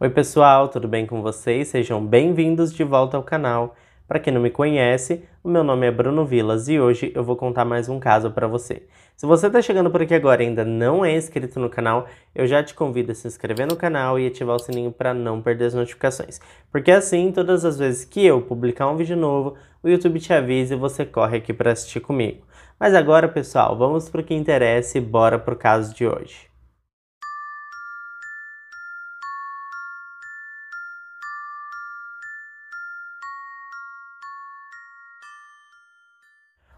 Oi pessoal, tudo bem com vocês? Sejam bem-vindos de volta ao canal. Para quem não me conhece, o meu nome é Bruno Vilas e hoje eu vou contar mais um caso para você. Se você está chegando por aqui agora e ainda não é inscrito no canal, eu já te convido a se inscrever no canal e ativar o sininho para não perder as notificações. Porque assim, todas as vezes que eu publicar um vídeo novo, o YouTube te avisa e você corre aqui para assistir comigo. Mas agora, pessoal, vamos para o que interessa e bora para o caso de hoje.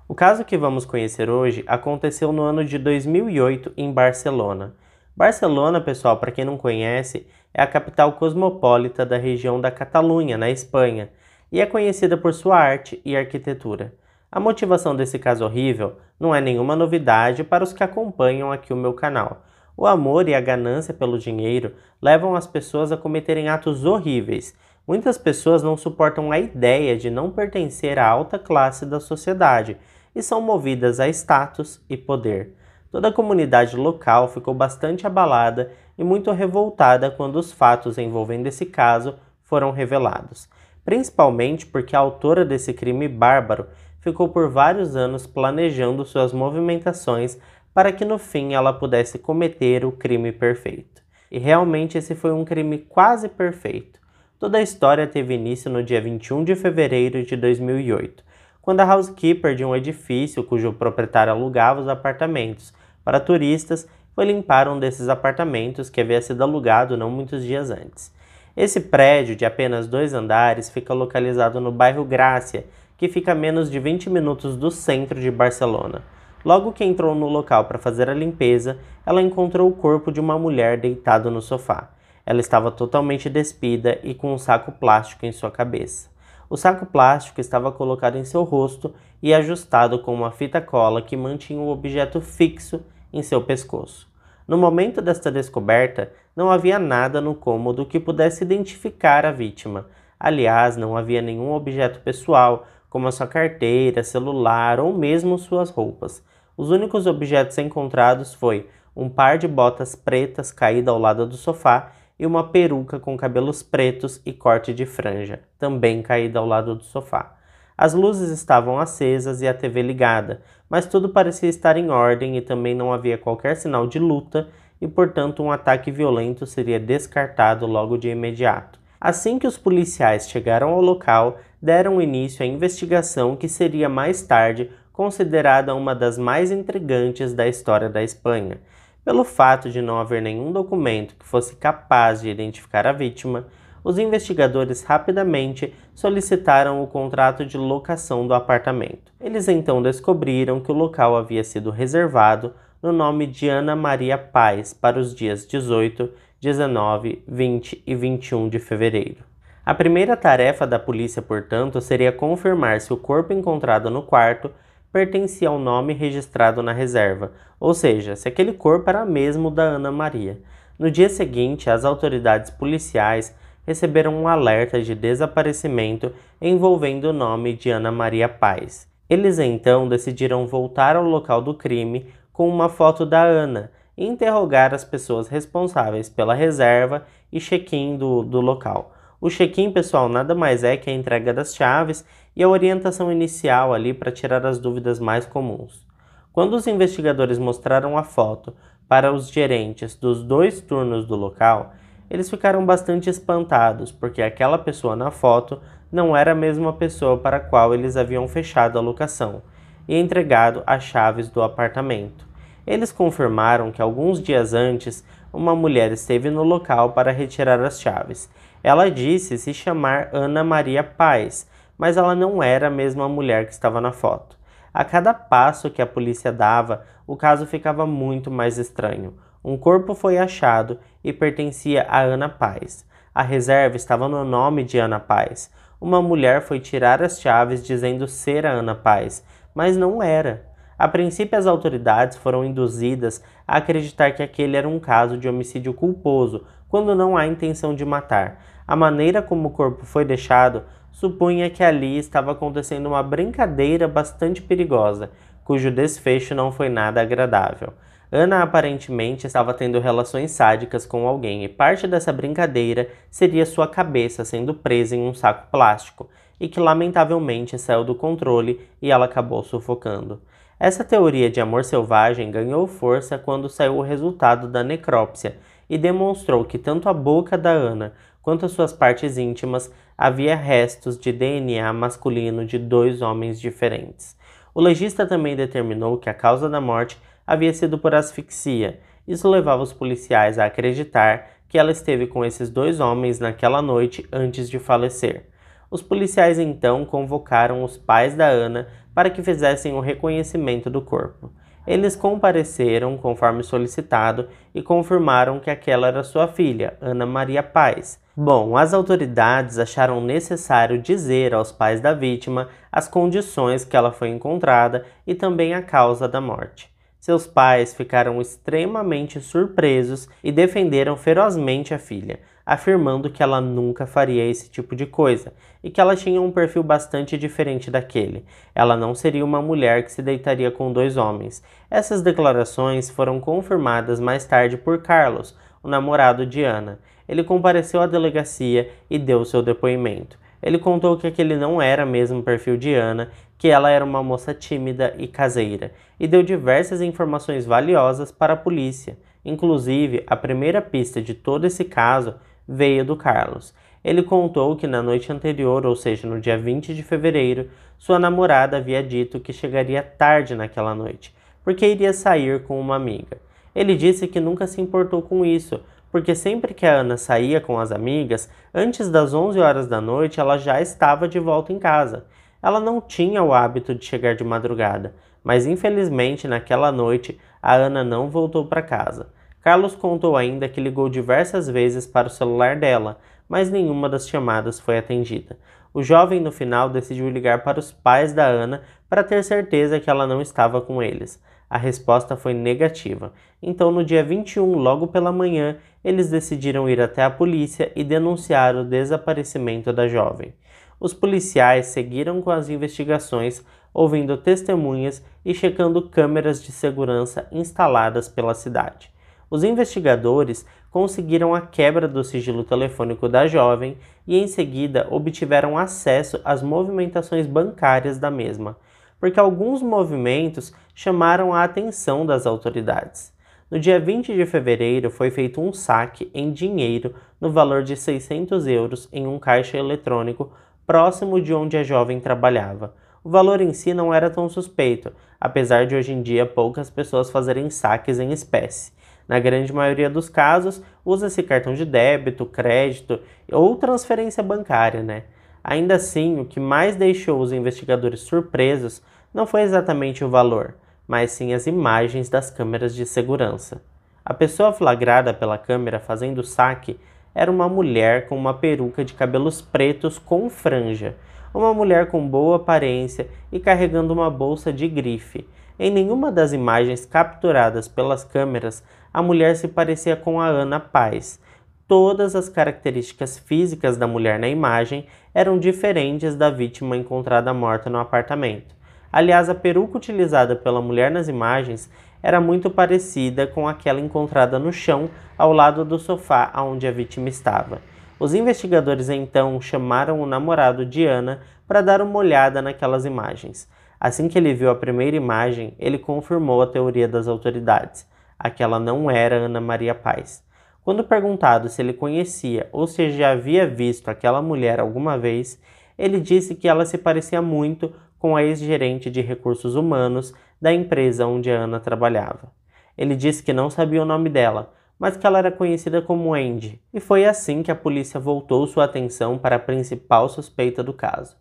O caso que vamos conhecer hoje aconteceu no ano de 2008 em Barcelona. Barcelona, pessoal, para quem não conhece, é a capital cosmopolita da região da Catalunha, na Espanha, e é conhecida por sua arte e arquitetura. A motivação desse caso horrível não é nenhuma novidade para os que acompanham aqui o meu canal. O amor e a ganância pelo dinheiro levam as pessoas a cometerem atos horríveis. Muitas pessoas não suportam a ideia de não pertencer à alta classe da sociedade e são movidas a status e poder. Toda a comunidade local ficou bastante abalada e muito revoltada quando os fatos envolvendo esse caso foram revelados, principalmente porque a autora desse crime bárbaro ficou por vários anos planejando suas movimentações para que no fim ela pudesse cometer o crime perfeito. E realmente esse foi um crime quase perfeito. Toda a história teve início no dia 21 de fevereiro de 2008, quando a housekeeper de um edifício cujo proprietário alugava os apartamentos para turistas foi limpar um desses apartamentos que havia sido alugado não muitos dias antes. Esse prédio de apenas dois andares fica localizado no bairro Grácia, que fica a menos de 20 minutos do centro de Barcelona. Logo que entrou no local para fazer a limpeza, ela encontrou o corpo de uma mulher deitado no sofá. Ela estava totalmente despida e com um saco plástico em sua cabeça. O saco plástico estava colocado em seu rosto e ajustado com uma fita cola que mantinha o objeto fixo em seu pescoço. No momento desta descoberta, não havia nada no cômodo que pudesse identificar a vítima. Aliás, não havia nenhum objeto pessoal, como a sua carteira, celular ou mesmo suas roupas. Os únicos objetos encontrados foi um par de botas pretas caída ao lado do sofá e uma peruca com cabelos pretos e corte de franja, também caída ao lado do sofá. As luzes estavam acesas e a TV ligada, mas tudo parecia estar em ordem e também não havia qualquer sinal de luta, e portanto um ataque violento seria descartado logo de imediato. Assim que os policiais chegaram ao local, deram início à investigação que seria mais tarde considerada uma das mais intrigantes da história da Espanha. Pelo fato de não haver nenhum documento que fosse capaz de identificar a vítima, os investigadores rapidamente solicitaram o contrato de locação do apartamento. Eles então descobriram que o local havia sido reservado no nome de Ana Maria Paz para os dias 18, 19, 20 e 21 de fevereiro. A primeira tarefa da polícia, portanto, seria confirmar se o corpo encontrado no quarto pertencia ao nome registrado na reserva, ou seja, se aquele corpo era mesmo da Ana Maria. No dia seguinte, as autoridades policiais receberam um alerta de desaparecimento envolvendo o nome de Ana Maria Paz. Eles então decidiram voltar ao local do crime com uma foto da Ana e interrogar as pessoas responsáveis pela reserva e check-in do, do local. O check-in, pessoal, nada mais é que a entrega das chaves e a orientação inicial ali para tirar as dúvidas mais comuns. Quando os investigadores mostraram a foto para os gerentes dos dois turnos do local, eles ficaram bastante espantados, porque aquela pessoa na foto não era a mesma pessoa para a qual eles haviam fechado a locação e entregado as chaves do apartamento. Eles confirmaram que alguns dias antes, uma mulher esteve no local para retirar as chaves ela disse se chamar Ana Maria Paz, mas ela não era a mesma mulher que estava na foto. A cada passo que a polícia dava, o caso ficava muito mais estranho. Um corpo foi achado e pertencia a Ana Paz. A reserva estava no nome de Ana Paz. Uma mulher foi tirar as chaves dizendo ser a Ana Paz, mas não era. A princípio, as autoridades foram induzidas a acreditar que aquele era um caso de homicídio culposo, quando não há intenção de matar. A maneira como o corpo foi deixado supunha que ali estava acontecendo uma brincadeira bastante perigosa, cujo desfecho não foi nada agradável. Ana aparentemente estava tendo relações sádicas com alguém e parte dessa brincadeira seria sua cabeça sendo presa em um saco plástico e que lamentavelmente saiu do controle e ela acabou sufocando. Essa teoria de amor selvagem ganhou força quando saiu o resultado da necrópsia e demonstrou que tanto a boca da Ana Quanto às suas partes íntimas, havia restos de DNA masculino de dois homens diferentes. O legista também determinou que a causa da morte havia sido por asfixia. Isso levava os policiais a acreditar que ela esteve com esses dois homens naquela noite antes de falecer. Os policiais então convocaram os pais da Ana para que fizessem o reconhecimento do corpo. Eles compareceram conforme solicitado e confirmaram que aquela era sua filha, Ana Maria Paz. Bom, as autoridades acharam necessário dizer aos pais da vítima as condições que ela foi encontrada e também a causa da morte. Seus pais ficaram extremamente surpresos e defenderam ferozmente a filha, afirmando que ela nunca faria esse tipo de coisa e que ela tinha um perfil bastante diferente daquele. Ela não seria uma mulher que se deitaria com dois homens. Essas declarações foram confirmadas mais tarde por Carlos, o namorado de Ana. Ele compareceu à delegacia e deu seu depoimento. Ele contou que aquele não era mesmo o perfil de Ana, que ela era uma moça tímida e caseira, e deu diversas informações valiosas para a polícia. Inclusive, a primeira pista de todo esse caso veio do Carlos. Ele contou que na noite anterior, ou seja, no dia 20 de fevereiro, sua namorada havia dito que chegaria tarde naquela noite, porque iria sair com uma amiga. Ele disse que nunca se importou com isso, porque sempre que a Ana saía com as amigas, antes das 11 horas da noite ela já estava de volta em casa. Ela não tinha o hábito de chegar de madrugada, mas infelizmente naquela noite a Ana não voltou para casa. Carlos contou ainda que ligou diversas vezes para o celular dela, mas nenhuma das chamadas foi atendida. O jovem, no final, decidiu ligar para os pais da Ana para ter certeza que ela não estava com eles. A resposta foi negativa. Então, no dia 21, logo pela manhã, eles decidiram ir até a polícia e denunciar o desaparecimento da jovem. Os policiais seguiram com as investigações, ouvindo testemunhas e checando câmeras de segurança instaladas pela cidade. Os investigadores conseguiram a quebra do sigilo telefônico da jovem e, em seguida, obtiveram acesso às movimentações bancárias da mesma, porque alguns movimentos chamaram a atenção das autoridades. No dia 20 de fevereiro, foi feito um saque em dinheiro no valor de 600 euros em um caixa eletrônico próximo de onde a jovem trabalhava. O valor em si não era tão suspeito, apesar de hoje em dia poucas pessoas fazerem saques em espécie. Na grande maioria dos casos, usa-se cartão de débito, crédito ou transferência bancária, né? Ainda assim, o que mais deixou os investigadores surpresos não foi exatamente o valor, mas sim as imagens das câmeras de segurança. A pessoa flagrada pela câmera fazendo o saque era uma mulher com uma peruca de cabelos pretos com franja, uma mulher com boa aparência e carregando uma bolsa de grife. Em nenhuma das imagens capturadas pelas câmeras a mulher se parecia com a Ana Paz. Todas as características físicas da mulher na imagem eram diferentes da vítima encontrada morta no apartamento. Aliás, a peruca utilizada pela mulher nas imagens era muito parecida com aquela encontrada no chão ao lado do sofá onde a vítima estava. Os investigadores então chamaram o namorado de Ana para dar uma olhada naquelas imagens. Assim que ele viu a primeira imagem, ele confirmou a teoria das autoridades. Aquela não era Ana Maria Paz. Quando perguntado se ele conhecia ou se já havia visto aquela mulher alguma vez, ele disse que ela se parecia muito com a ex-gerente de recursos humanos da empresa onde Ana trabalhava. Ele disse que não sabia o nome dela, mas que ela era conhecida como Andy, e foi assim que a polícia voltou sua atenção para a principal suspeita do caso.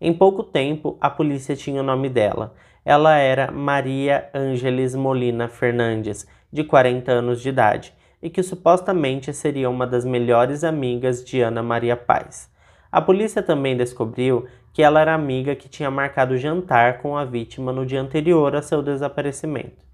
Em pouco tempo, a polícia tinha o nome dela. Ela era Maria Ângeles Molina Fernandes, de 40 anos de idade e que supostamente seria uma das melhores amigas de Ana Maria Paz. A polícia também descobriu que ela era amiga que tinha marcado jantar com a vítima no dia anterior a seu desaparecimento.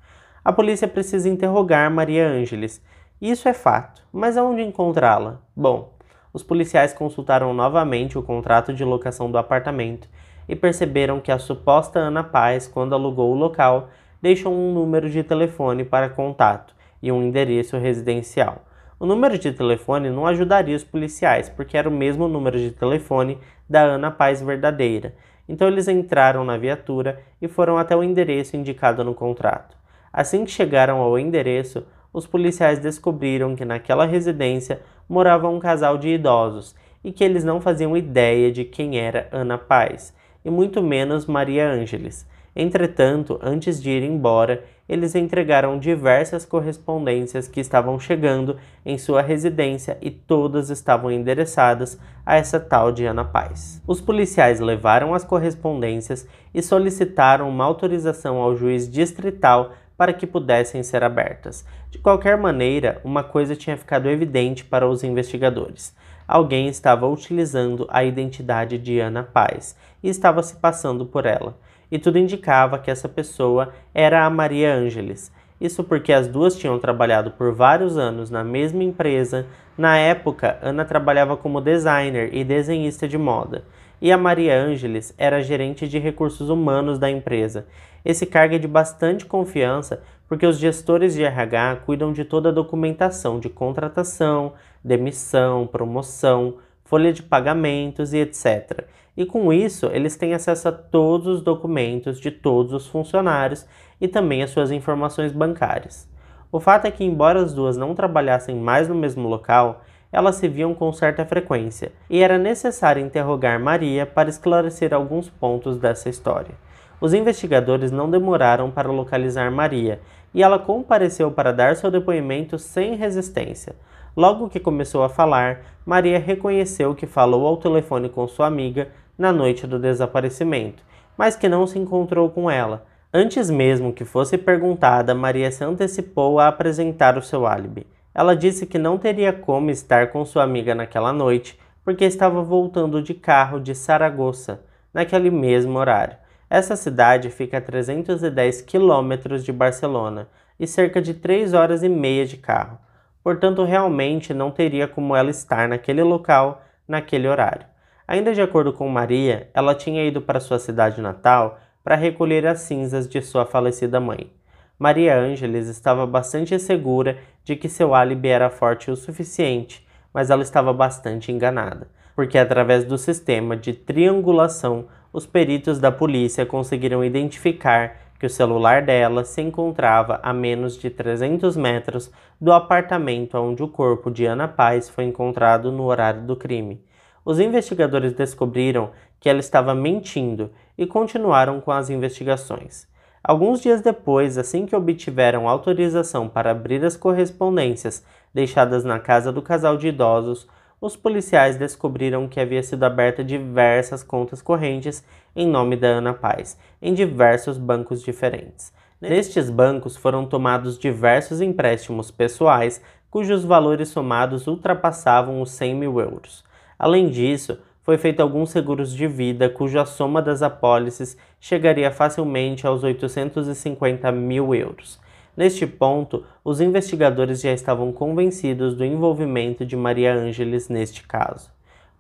A polícia precisa interrogar Maria Ângeles. Isso é fato, mas aonde encontrá-la? Bom, os policiais consultaram novamente o contrato de locação do apartamento e perceberam que a suposta Ana Paz, quando alugou o local, deixam um número de telefone para contato e um endereço residencial. O número de telefone não ajudaria os policiais, porque era o mesmo número de telefone da Ana Paz verdadeira. Então eles entraram na viatura e foram até o endereço indicado no contrato. Assim que chegaram ao endereço, os policiais descobriram que naquela residência morava um casal de idosos e que eles não faziam ideia de quem era Ana Paz, e muito menos Maria Ângeles. Entretanto, antes de ir embora, eles entregaram diversas correspondências que estavam chegando em sua residência e todas estavam endereçadas a essa tal de Ana Paz. Os policiais levaram as correspondências e solicitaram uma autorização ao juiz distrital para que pudessem ser abertas. De qualquer maneira, uma coisa tinha ficado evidente para os investigadores. Alguém estava utilizando a identidade de Ana Paz e estava se passando por ela e tudo indicava que essa pessoa era a Maria Ângeles. Isso porque as duas tinham trabalhado por vários anos na mesma empresa. Na época, Ana trabalhava como designer e desenhista de moda, e a Maria Ângeles era gerente de recursos humanos da empresa. Esse cargo é de bastante confiança porque os gestores de RH cuidam de toda a documentação de contratação, demissão, promoção, folha de pagamentos e etc. E com isso, eles têm acesso a todos os documentos de todos os funcionários e também as suas informações bancárias. O fato é que, embora as duas não trabalhassem mais no mesmo local, elas se viam com certa frequência, e era necessário interrogar Maria para esclarecer alguns pontos dessa história. Os investigadores não demoraram para localizar Maria, e ela compareceu para dar seu depoimento sem resistência. Logo que começou a falar, Maria reconheceu que falou ao telefone com sua amiga na noite do desaparecimento, mas que não se encontrou com ela. Antes mesmo que fosse perguntada, Maria se antecipou a apresentar o seu álibi. Ela disse que não teria como estar com sua amiga naquela noite, porque estava voltando de carro de Saragoça, naquele mesmo horário. Essa cidade fica a 310 quilômetros de Barcelona e cerca de 3 horas e meia de carro, portanto, realmente não teria como ela estar naquele local naquele horário. Ainda de acordo com Maria, ela tinha ido para sua cidade natal para recolher as cinzas de sua falecida mãe. Maria Ângeles estava bastante segura de que seu álibi era forte o suficiente, mas ela estava bastante enganada, porque através do sistema de triangulação, os peritos da polícia conseguiram identificar que o celular dela se encontrava a menos de 300 metros do apartamento onde o corpo de Ana Paz foi encontrado no horário do crime. Os investigadores descobriram que ela estava mentindo e continuaram com as investigações. Alguns dias depois, assim que obtiveram autorização para abrir as correspondências deixadas na casa do casal de idosos, os policiais descobriram que havia sido aberta diversas contas correntes em nome da Ana Paz, em diversos bancos diferentes. Nestes bancos foram tomados diversos empréstimos pessoais, cujos valores somados ultrapassavam os 100 mil euros. Além disso, foi feito alguns seguros de vida cuja soma das apólices chegaria facilmente aos 850 mil euros. Neste ponto, os investigadores já estavam convencidos do envolvimento de Maria Ângeles neste caso.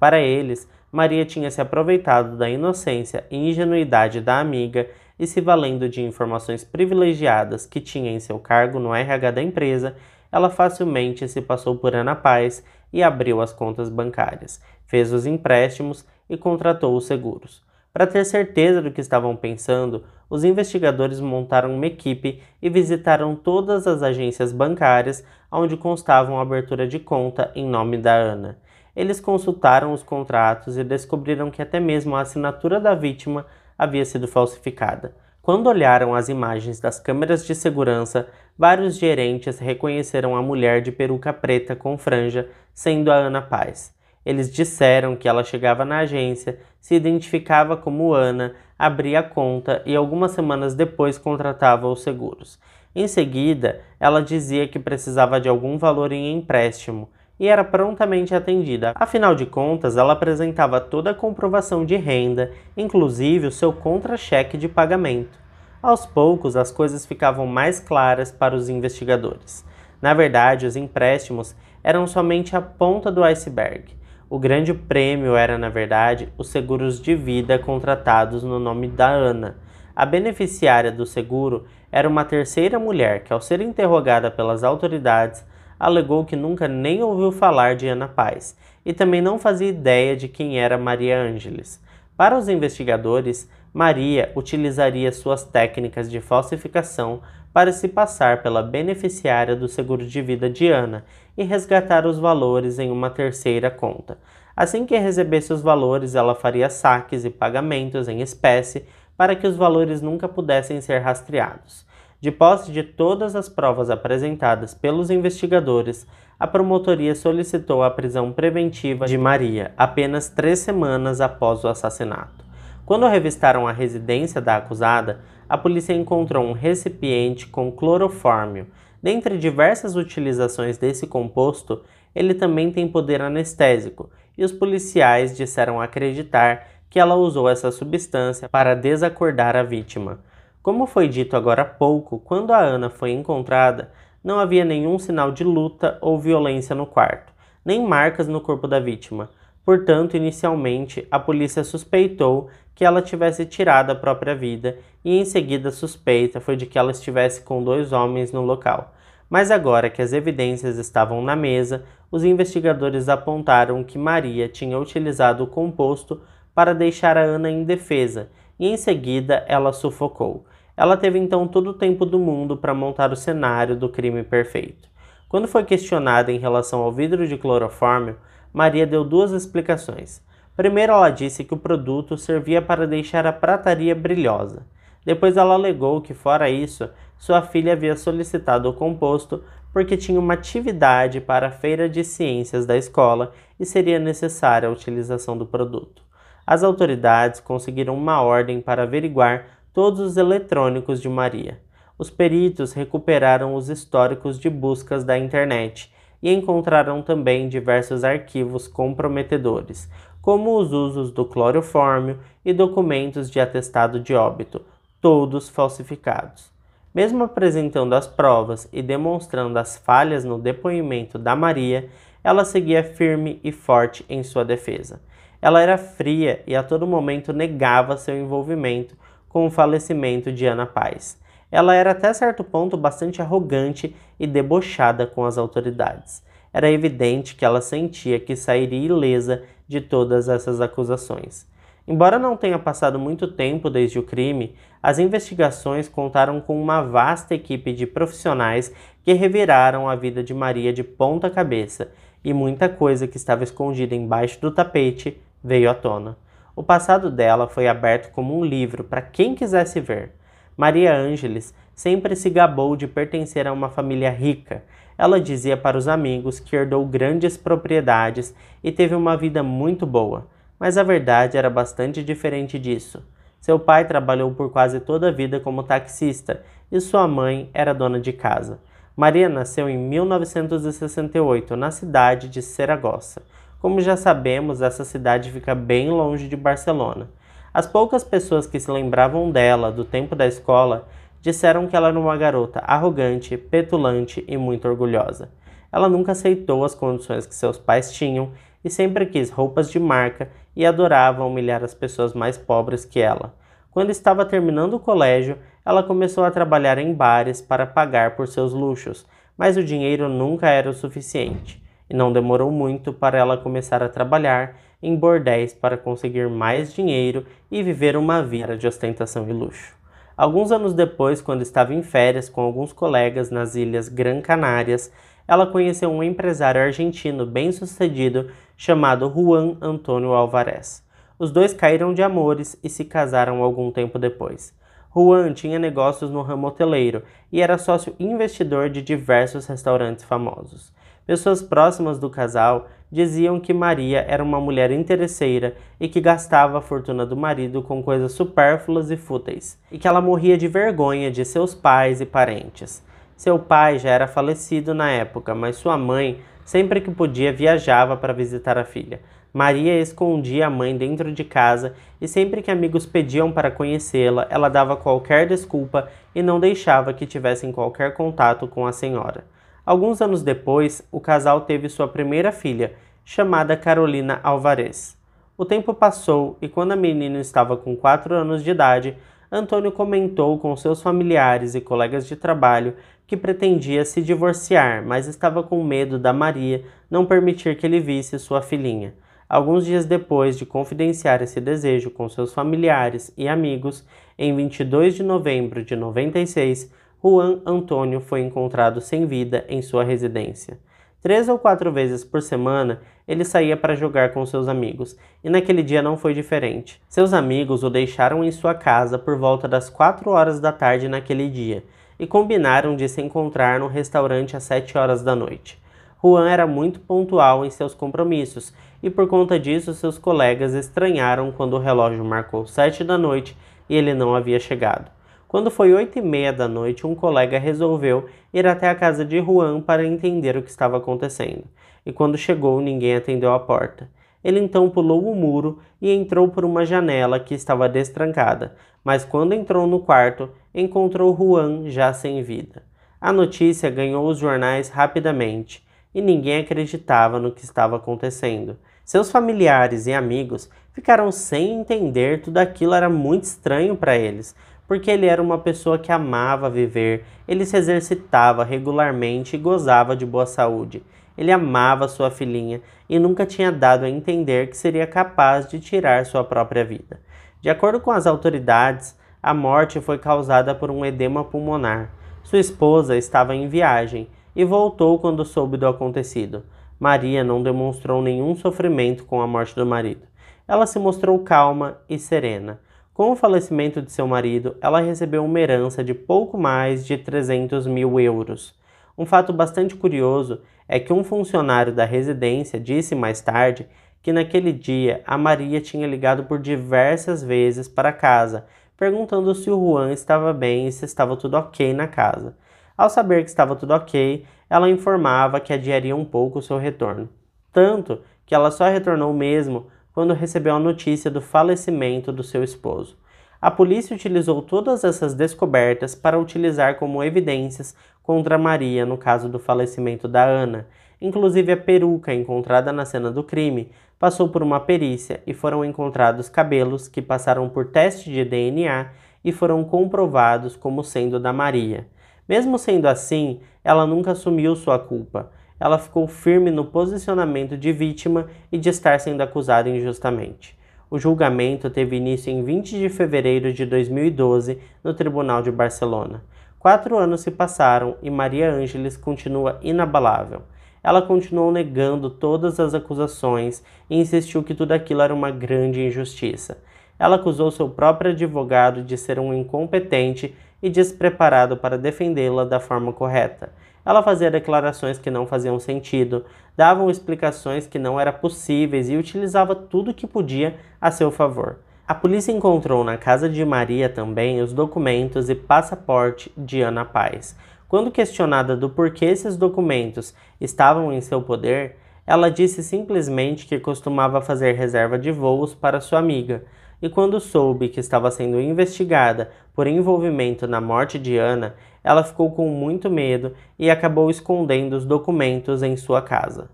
Para eles, Maria tinha se aproveitado da inocência e ingenuidade da amiga e se valendo de informações privilegiadas que tinha em seu cargo no RH da empresa, ela facilmente se passou por Ana Paz e abriu as contas bancárias, fez os empréstimos e contratou os seguros. Para ter certeza do que estavam pensando, os investigadores montaram uma equipe e visitaram todas as agências bancárias onde constavam a abertura de conta em nome da Ana. Eles consultaram os contratos e descobriram que até mesmo a assinatura da vítima havia sido falsificada. Quando olharam as imagens das câmeras de segurança, vários gerentes reconheceram a mulher de peruca preta com franja sendo a Ana Paz. Eles disseram que ela chegava na agência, se identificava como Ana, abria a conta e algumas semanas depois contratava os seguros. Em seguida, ela dizia que precisava de algum valor em empréstimo e era prontamente atendida. Afinal de contas, ela apresentava toda a comprovação de renda, inclusive o seu contra-cheque de pagamento. Aos poucos, as coisas ficavam mais claras para os investigadores. Na verdade, os empréstimos eram somente a ponta do iceberg. O grande prêmio era, na verdade, os seguros de vida contratados no nome da Ana. A beneficiária do seguro era uma terceira mulher que, ao ser interrogada pelas autoridades, alegou que nunca nem ouviu falar de Ana Paz e também não fazia ideia de quem era Maria Ângeles. Para os investigadores, Maria utilizaria suas técnicas de falsificação para se passar pela beneficiária do seguro de vida de Ana e resgatar os valores em uma terceira conta. Assim que recebesse os valores, ela faria saques e pagamentos em espécie para que os valores nunca pudessem ser rastreados. De posse de todas as provas apresentadas pelos investigadores, a promotoria solicitou a prisão preventiva de Maria apenas três semanas após o assassinato. Quando revistaram a residência da acusada, a polícia encontrou um recipiente com clorofórmio. Dentre diversas utilizações desse composto, ele também tem poder anestésico, e os policiais disseram acreditar que ela usou essa substância para desacordar a vítima. Como foi dito agora há pouco, quando a Ana foi encontrada, não havia nenhum sinal de luta ou violência no quarto, nem marcas no corpo da vítima. Portanto, inicialmente, a polícia suspeitou que ela tivesse tirado a própria vida e em seguida a suspeita foi de que ela estivesse com dois homens no local. Mas agora que as evidências estavam na mesa, os investigadores apontaram que Maria tinha utilizado o composto para deixar a Ana indefesa e em seguida ela sufocou. Ela teve então todo o tempo do mundo para montar o cenário do crime perfeito. Quando foi questionada em relação ao vidro de clorofórmio, Maria deu duas explicações. Primeiro, ela disse que o produto servia para deixar a prataria brilhosa. Depois, ela alegou que, fora isso, sua filha havia solicitado o composto porque tinha uma atividade para a feira de ciências da escola e seria necessária a utilização do produto. As autoridades conseguiram uma ordem para averiguar todos os eletrônicos de Maria. Os peritos recuperaram os históricos de buscas da internet e encontraram também diversos arquivos comprometedores, como os usos do clorofórmio e documentos de atestado de óbito, todos falsificados. Mesmo apresentando as provas e demonstrando as falhas no depoimento da Maria, ela seguia firme e forte em sua defesa. Ela era fria e a todo momento negava seu envolvimento com o falecimento de Ana Paz. Ela era até certo ponto bastante arrogante e debochada com as autoridades. Era evidente que ela sentia que sairia ilesa de todas essas acusações. Embora não tenha passado muito tempo desde o crime, as investigações contaram com uma vasta equipe de profissionais que reviraram a vida de Maria de ponta cabeça e muita coisa que estava escondida embaixo do tapete veio à tona. O passado dela foi aberto como um livro para quem quisesse ver. Maria Ângeles sempre se gabou de pertencer a uma família rica. Ela dizia para os amigos que herdou grandes propriedades e teve uma vida muito boa, mas a verdade era bastante diferente disso. Seu pai trabalhou por quase toda a vida como taxista e sua mãe era dona de casa. Maria nasceu em 1968 na cidade de Saragossa, como já sabemos, essa cidade fica bem longe de Barcelona. As poucas pessoas que se lembravam dela do tempo da escola disseram que ela era uma garota arrogante, petulante e muito orgulhosa. Ela nunca aceitou as condições que seus pais tinham e sempre quis roupas de marca e adorava humilhar as pessoas mais pobres que ela. Quando estava terminando o colégio, ela começou a trabalhar em bares para pagar por seus luxos, mas o dinheiro nunca era o suficiente e não demorou muito para ela começar a trabalhar em bordéis para conseguir mais dinheiro e viver uma vida de ostentação e luxo. Alguns anos depois, quando estava em férias com alguns colegas nas ilhas Gran Canárias, ela conheceu um empresário argentino bem-sucedido chamado Juan Antônio Alvarez. Os dois caíram de amores e se casaram algum tempo depois. Juan tinha negócios no ramo hoteleiro e era sócio investidor de diversos restaurantes famosos. Pessoas próximas do casal diziam que Maria era uma mulher interesseira e que gastava a fortuna do marido com coisas supérfluas e fúteis, e que ela morria de vergonha de seus pais e parentes. Seu pai já era falecido na época, mas sua mãe, sempre que podia, viajava para visitar a filha. Maria escondia a mãe dentro de casa e sempre que amigos pediam para conhecê-la, ela dava qualquer desculpa e não deixava que tivessem qualquer contato com a senhora. Alguns anos depois, o casal teve sua primeira filha, chamada Carolina Alvarez. O tempo passou e, quando a menina estava com 4 anos de idade, Antônio comentou com seus familiares e colegas de trabalho que pretendia se divorciar, mas estava com medo da Maria não permitir que ele visse sua filhinha. Alguns dias depois de confidenciar esse desejo com seus familiares e amigos, em 22 de novembro de 96, Juan Antônio foi encontrado sem vida em sua residência. Três ou quatro vezes por semana, ele saía para jogar com seus amigos, e naquele dia não foi diferente. Seus amigos o deixaram em sua casa por volta das quatro horas da tarde naquele dia, e combinaram de se encontrar no restaurante às sete horas da noite. Juan era muito pontual em seus compromissos, e por conta disso seus colegas estranharam quando o relógio marcou sete da noite e ele não havia chegado. Quando foi oito e meia da noite, um colega resolveu ir até a casa de Juan para entender o que estava acontecendo. E quando chegou, ninguém atendeu a porta. Ele então pulou o muro e entrou por uma janela que estava destrancada, mas quando entrou no quarto, encontrou Juan já sem vida. A notícia ganhou os jornais rapidamente e ninguém acreditava no que estava acontecendo. Seus familiares e amigos ficaram sem entender, tudo aquilo era muito estranho para eles, porque ele era uma pessoa que amava viver, ele se exercitava regularmente e gozava de boa saúde. Ele amava sua filhinha e nunca tinha dado a entender que seria capaz de tirar sua própria vida. De acordo com as autoridades, a morte foi causada por um edema pulmonar. Sua esposa estava em viagem e voltou quando soube do acontecido. Maria não demonstrou nenhum sofrimento com a morte do marido. Ela se mostrou calma e serena com o falecimento de seu marido, ela recebeu uma herança de pouco mais de 300 mil euros. Um fato bastante curioso é que um funcionário da residência disse mais tarde que naquele dia a Maria tinha ligado por diversas vezes para casa, perguntando se o Juan estava bem e se estava tudo ok na casa. Ao saber que estava tudo ok, ela informava que adiaria um pouco o seu retorno. Tanto que ela só retornou mesmo quando recebeu a notícia do falecimento do seu esposo. A polícia utilizou todas essas descobertas para utilizar como evidências contra Maria no caso do falecimento da Ana. Inclusive, a peruca encontrada na cena do crime passou por uma perícia e foram encontrados cabelos que passaram por teste de DNA e foram comprovados como sendo da Maria. Mesmo sendo assim, ela nunca assumiu sua culpa ela ficou firme no posicionamento de vítima e de estar sendo acusada injustamente. O julgamento teve início em 20 de fevereiro de 2012 no Tribunal de Barcelona. Quatro anos se passaram e Maria Ângeles continua inabalável. Ela continuou negando todas as acusações e insistiu que tudo aquilo era uma grande injustiça. Ela acusou seu próprio advogado de ser um incompetente e despreparado para defendê-la da forma correta. Ela fazia declarações que não faziam sentido, davam explicações que não eram possíveis e utilizava tudo que podia a seu favor. A polícia encontrou na casa de Maria também os documentos e passaporte de Ana Paz. Quando questionada do porquê esses documentos estavam em seu poder, ela disse simplesmente que costumava fazer reserva de voos para sua amiga, e quando soube que estava sendo investigada por envolvimento na morte de Ana, ela ficou com muito medo e acabou escondendo os documentos em sua casa.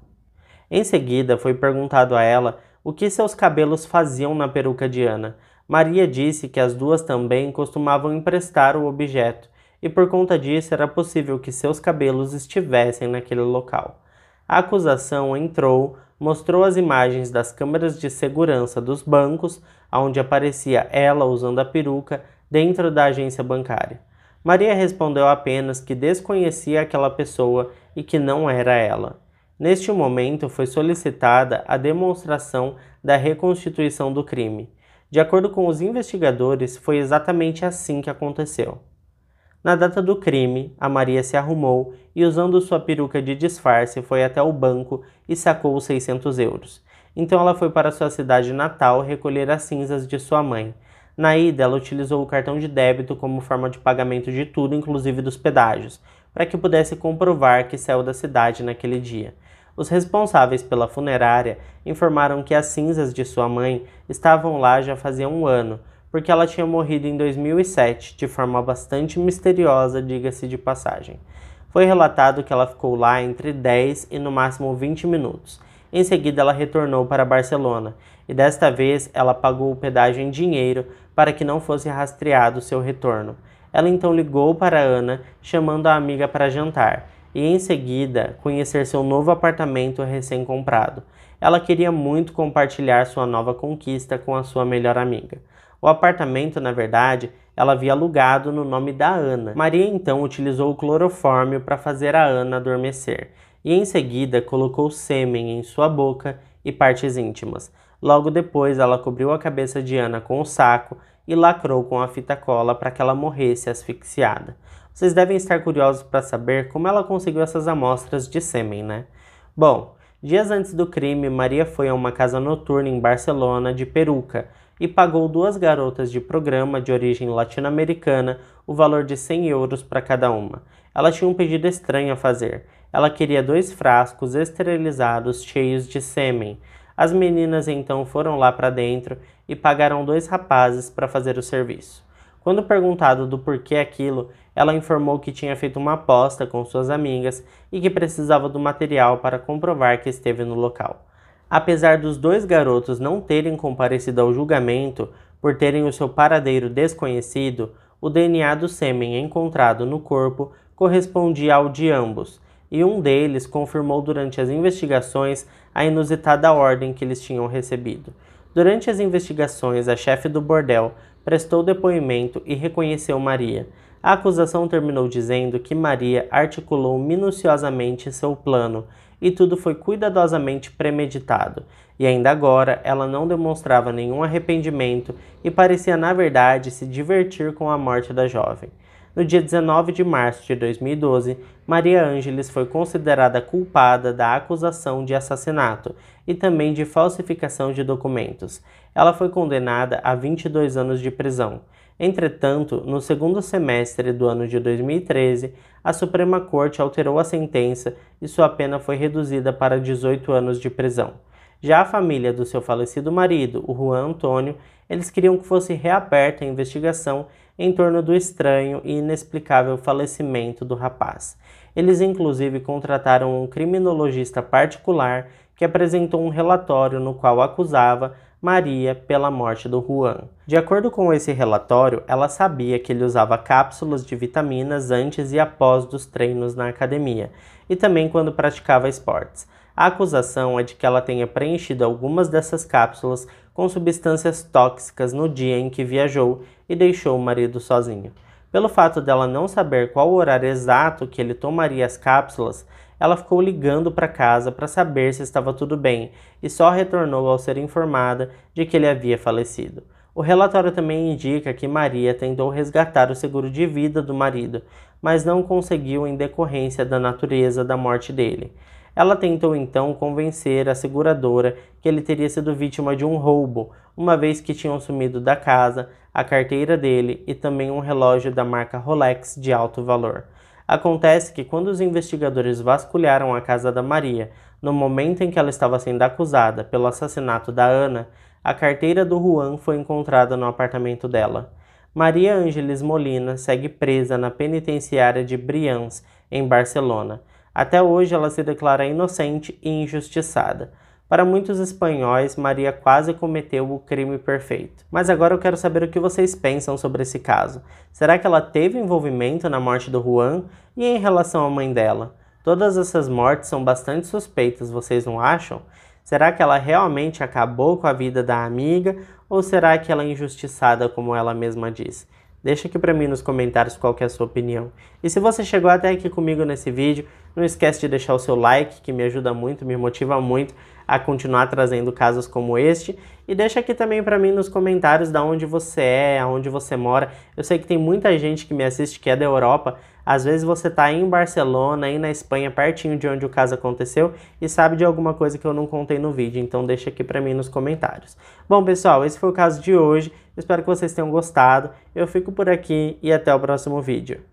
Em seguida, foi perguntado a ela o que seus cabelos faziam na peruca de Ana. Maria disse que as duas também costumavam emprestar o objeto e por conta disso era possível que seus cabelos estivessem naquele local. A acusação entrou, mostrou as imagens das câmeras de segurança dos bancos, onde aparecia ela usando a peruca dentro da agência bancária. Maria respondeu apenas que desconhecia aquela pessoa e que não era ela. Neste momento foi solicitada a demonstração da reconstituição do crime. De acordo com os investigadores, foi exatamente assim que aconteceu. Na data do crime, a Maria se arrumou e, usando sua peruca de disfarce, foi até o banco e sacou os 600 euros. Então ela foi para sua cidade natal recolher as cinzas de sua mãe, na ida, ela utilizou o cartão de débito como forma de pagamento de tudo, inclusive dos pedágios, para que pudesse comprovar que saiu da cidade naquele dia. Os responsáveis pela funerária informaram que as cinzas de sua mãe estavam lá já fazia um ano, porque ela tinha morrido em 2007 de forma bastante misteriosa, diga-se de passagem. Foi relatado que ela ficou lá entre 10 e no máximo 20 minutos. Em seguida, ela retornou para Barcelona e desta vez ela pagou o pedágio em dinheiro para que não fosse rastreado seu retorno. Ela então ligou para Ana, chamando a amiga para jantar e em seguida conhecer seu novo apartamento recém-comprado. Ela queria muito compartilhar sua nova conquista com a sua melhor amiga. O apartamento, na verdade, ela havia alugado no nome da Ana. Maria então utilizou o clorofórmio para fazer a Ana adormecer e em seguida colocou sêmen em sua boca e partes íntimas. Logo depois, ela cobriu a cabeça de Ana com o um saco e lacrou com a fita cola para que ela morresse asfixiada. Vocês devem estar curiosos para saber como ela conseguiu essas amostras de sêmen, né? Bom, dias antes do crime, Maria foi a uma casa noturna em Barcelona de peruca e pagou duas garotas de programa de origem latino-americana o valor de 100 euros para cada uma. Ela tinha um pedido estranho a fazer. Ela queria dois frascos esterilizados cheios de sêmen. As meninas então foram lá para dentro e pagaram dois rapazes para fazer o serviço. Quando perguntado do porquê aquilo, ela informou que tinha feito uma aposta com suas amigas e que precisava do material para comprovar que esteve no local. Apesar dos dois garotos não terem comparecido ao julgamento por terem o seu paradeiro desconhecido, o DNA do sêmen encontrado no corpo correspondia ao de ambos e um deles confirmou durante as investigações a inusitada ordem que eles tinham recebido. Durante as investigações, a chefe do bordel prestou depoimento e reconheceu Maria. A acusação terminou dizendo que Maria articulou minuciosamente seu plano e tudo foi cuidadosamente premeditado. E ainda agora ela não demonstrava nenhum arrependimento e parecia, na verdade, se divertir com a morte da jovem no dia 19 de março de 2012, Maria Ângeles foi considerada culpada da acusação de assassinato e também de falsificação de documentos. Ela foi condenada a 22 anos de prisão. Entretanto, no segundo semestre do ano de 2013, a Suprema Corte alterou a sentença e sua pena foi reduzida para 18 anos de prisão. Já a família do seu falecido marido, o Juan Antônio, eles queriam que fosse reaberta a investigação em torno do estranho e inexplicável falecimento do rapaz. Eles inclusive contrataram um criminologista particular que apresentou um relatório no qual acusava Maria pela morte do Juan. De acordo com esse relatório, ela sabia que ele usava cápsulas de vitaminas antes e após dos treinos na academia, e também quando praticava esportes. A acusação é de que ela tenha preenchido algumas dessas cápsulas com substâncias tóxicas no dia em que viajou e deixou o marido sozinho. Pelo fato dela não saber qual o horário exato que ele tomaria as cápsulas, ela ficou ligando para casa para saber se estava tudo bem e só retornou ao ser informada de que ele havia falecido. O relatório também indica que Maria tentou resgatar o seguro de vida do marido, mas não conseguiu em decorrência da natureza da morte dele. Ela tentou então convencer a seguradora que ele teria sido vítima de um roubo, uma vez que tinham sumido da casa a carteira dele e também um relógio da marca Rolex de alto valor. Acontece que quando os investigadores vasculharam a casa da Maria, no momento em que ela estava sendo acusada pelo assassinato da Ana, a carteira do Juan foi encontrada no apartamento dela. Maria Ângeles Molina segue presa na penitenciária de Brians, em Barcelona. Até hoje ela se declara inocente e injustiçada. Para muitos espanhóis, Maria quase cometeu o crime perfeito. Mas agora eu quero saber o que vocês pensam sobre esse caso. Será que ela teve envolvimento na morte do Juan e em relação à mãe dela? Todas essas mortes são bastante suspeitas, vocês não acham? Será que ela realmente acabou com a vida da amiga ou será que ela é injustiçada, como ela mesma diz? Deixa aqui para mim nos comentários qual é a sua opinião. E se você chegou até aqui comigo nesse vídeo, não esquece de deixar o seu like, que me ajuda muito, me motiva muito a continuar trazendo casos como este. E deixa aqui também para mim nos comentários da onde você é, aonde você mora. Eu sei que tem muita gente que me assiste que é da Europa às vezes você está aí em Barcelona, aí na Espanha, pertinho de onde o caso aconteceu e sabe de alguma coisa que eu não contei no vídeo, então deixa aqui para mim nos comentários. Bom, pessoal, esse foi o caso de hoje. Espero que vocês tenham gostado. Eu fico por aqui e até o próximo vídeo.